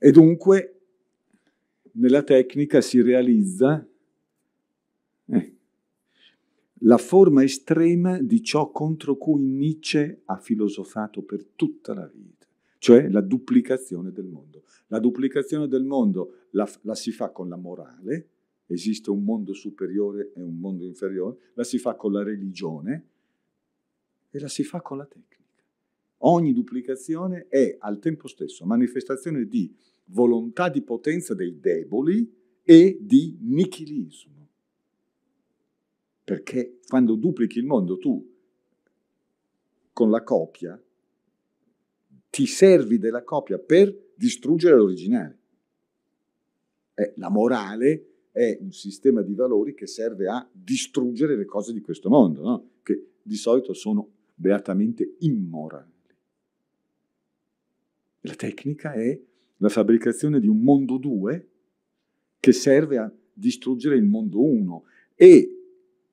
E dunque nella tecnica si realizza eh, la forma estrema di ciò contro cui Nietzsche ha filosofato per tutta la vita, cioè la duplicazione del mondo. La duplicazione del mondo la, la si fa con la morale, esiste un mondo superiore e un mondo inferiore, la si fa con la religione e la si fa con la tecnica. Ogni duplicazione è al tempo stesso manifestazione di volontà di potenza dei deboli e di nichilismo. Perché quando duplichi il mondo tu con la copia ti servi della copia per distruggere l'originale. Eh, la morale è un sistema di valori che serve a distruggere le cose di questo mondo, no? che di solito sono beatamente immorali. La tecnica è la fabbricazione di un mondo 2 che serve a distruggere il mondo 1 e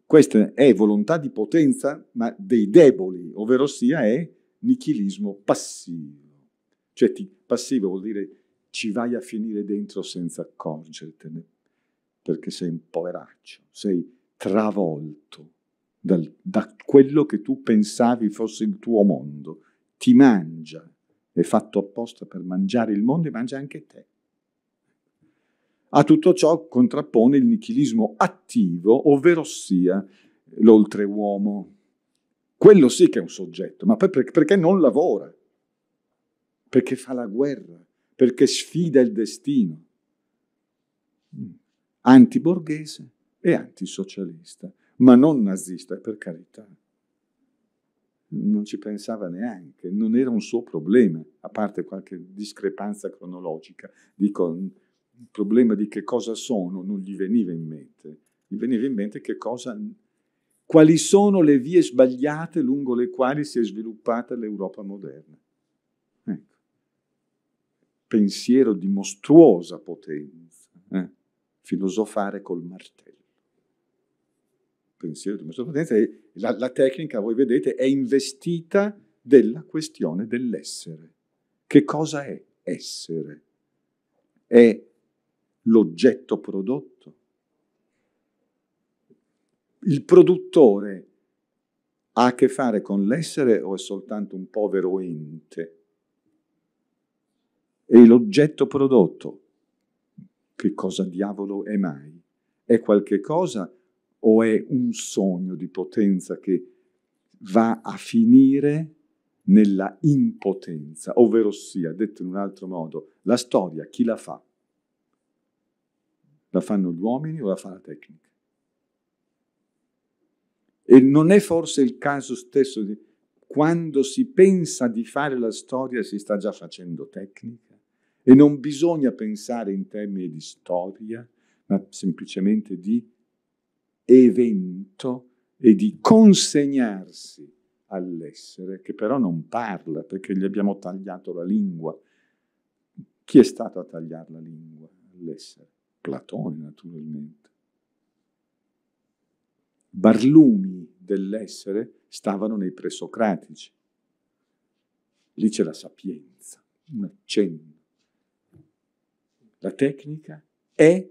questa è volontà di potenza ma dei deboli, ovvero sia è nichilismo passivo. Cioè ti, passivo vuol dire ci vai a finire dentro senza accorgertene, perché sei un poveraccio, sei travolto dal, da quello che tu pensavi fosse il tuo mondo, ti mangia, è fatto apposta per mangiare il mondo e mangia anche te. A tutto ciò contrappone il nichilismo attivo, ovvero sia l'oltreuomo. Quello sì che è un soggetto, ma perché non lavora, perché fa la guerra, perché sfida il destino. Antiborghese e antisocialista, ma non nazista, per carità non ci pensava neanche, non era un suo problema, a parte qualche discrepanza cronologica. Dico, il problema di che cosa sono non gli veniva in mente, gli veniva in mente che cosa, quali sono le vie sbagliate lungo le quali si è sviluppata l'Europa moderna. Ecco. Pensiero di mostruosa potenza, eh? filosofare col martello pensiero di Mustafa Denzi, la, la tecnica, voi vedete, è investita della questione dell'essere. Che cosa è essere? È l'oggetto prodotto. Il produttore ha a che fare con l'essere o è soltanto un povero ente? E l'oggetto prodotto, che cosa diavolo è mai? È qualche cosa o è un sogno di potenza che va a finire nella impotenza, ovvero sia, detto in un altro modo, la storia chi la fa? La fanno gli uomini o la fa la tecnica? E non è forse il caso stesso di quando si pensa di fare la storia si sta già facendo tecnica e non bisogna pensare in termini di storia, ma semplicemente di evento e di consegnarsi all'essere, che però non parla perché gli abbiamo tagliato la lingua. Chi è stato a tagliare la lingua all'essere? Platone, naturalmente. Barlumi dell'essere stavano nei presocratici. Lì c'è la sapienza, un accenno. La tecnica è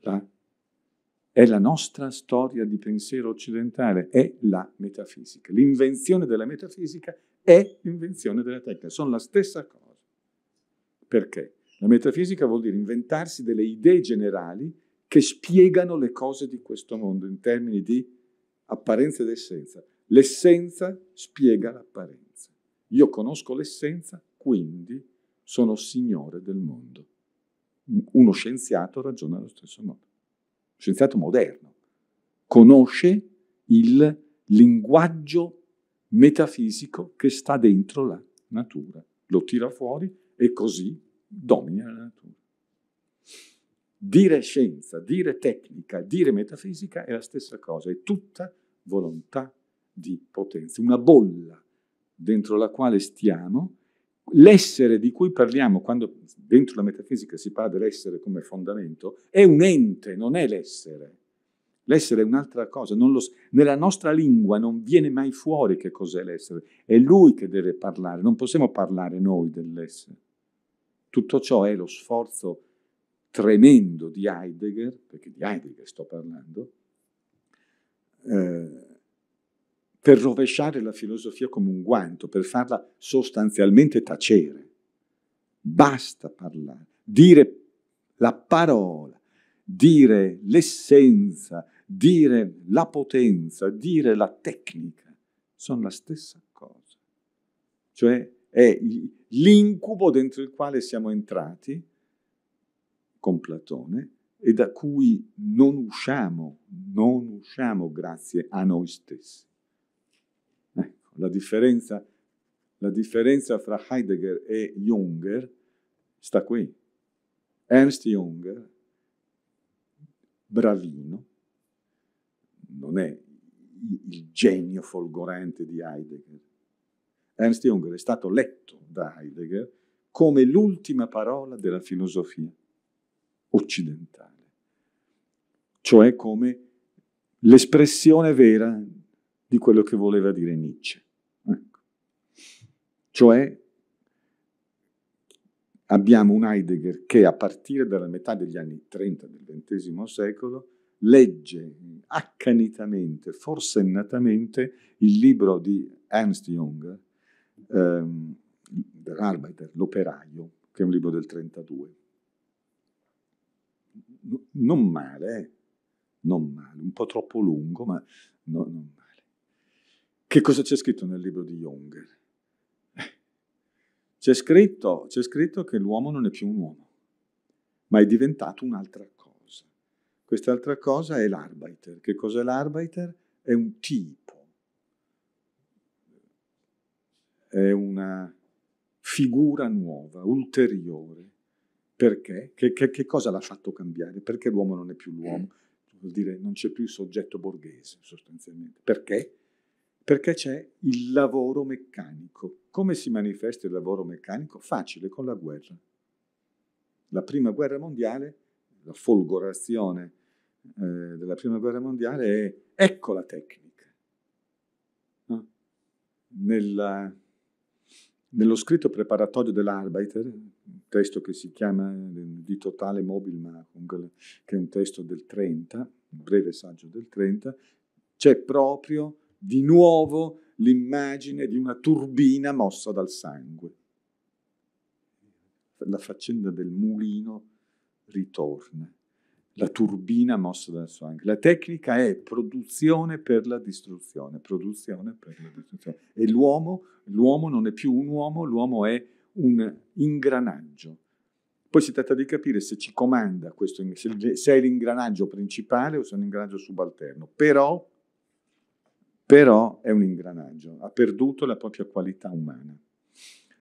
la è la nostra storia di pensiero occidentale, è la metafisica. L'invenzione della metafisica è l'invenzione della tecnica, sono la stessa cosa. Perché? La metafisica vuol dire inventarsi delle idee generali che spiegano le cose di questo mondo in termini di apparenza ed essenza. L'essenza spiega l'apparenza. Io conosco l'essenza, quindi sono signore del mondo. Uno scienziato ragiona allo stesso modo scienziato moderno, conosce il linguaggio metafisico che sta dentro la natura, lo tira fuori e così domina la natura. Dire scienza, dire tecnica, dire metafisica è la stessa cosa, è tutta volontà di potenza, una bolla dentro la quale stiamo l'essere di cui parliamo quando dentro la metafisica si parla dell'essere come fondamento è un ente, non è l'essere. L'essere è un'altra cosa, lo, nella nostra lingua non viene mai fuori che cos'è l'essere, è lui che deve parlare, non possiamo parlare noi dell'essere. Tutto ciò è lo sforzo tremendo di Heidegger, perché di Heidegger sto parlando, eh, per rovesciare la filosofia come un guanto, per farla sostanzialmente tacere. Basta parlare, dire la parola, dire l'essenza, dire la potenza, dire la tecnica, sono la stessa cosa. Cioè è l'incubo dentro il quale siamo entrati con Platone e da cui non usciamo, non usciamo grazie a noi stessi. La differenza, la differenza fra Heidegger e Junger sta qui. Ernst Junger, bravino, non è il genio folgorante di Heidegger. Ernst Junger è stato letto da Heidegger come l'ultima parola della filosofia occidentale, cioè come l'espressione vera di quello che voleva dire Nietzsche. Ecco. Cioè abbiamo un Heidegger che a partire dalla metà degli anni 30 del XX secolo legge accanitamente, forsennatamente, il libro di Ernst Jung, ehm, Arbeiter, L'operaio, che è un libro del 32. No, non male, eh? non male, un po' troppo lungo, ma no, che cosa c'è scritto nel libro di Jung? C'è scritto, c'è scritto che l'uomo non è più un uomo, ma è diventato un'altra cosa. Quest'altra cosa è l'arbiter. Che cos'è l'arbiter? È un tipo, è una figura nuova, ulteriore. Perché? Che, che, che cosa l'ha fatto cambiare? Perché l'uomo non è più l'uomo? Vuol dire non c'è più il soggetto borghese, sostanzialmente. Perché? perché c'è il lavoro meccanico. Come si manifesta il lavoro meccanico? Facile, con la guerra. La prima guerra mondiale, la folgorazione eh, della prima guerra mondiale è ecco la tecnica. No? Nella, nello scritto preparatorio dell'Arbeiter, un testo che si chiama di totale mobile, ma che è un testo del 30, un breve saggio del 30, c'è proprio di nuovo l'immagine di una turbina mossa dal sangue. La faccenda del mulino ritorna, la turbina mossa dal sangue. La tecnica è produzione per la distruzione, produzione per la distruzione. E l'uomo, l'uomo non è più un uomo, l'uomo è un ingranaggio. Poi si tratta di capire se ci comanda questo, se è l'ingranaggio principale o se è un ingranaggio subalterno. Però però è un ingranaggio, ha perduto la propria qualità umana.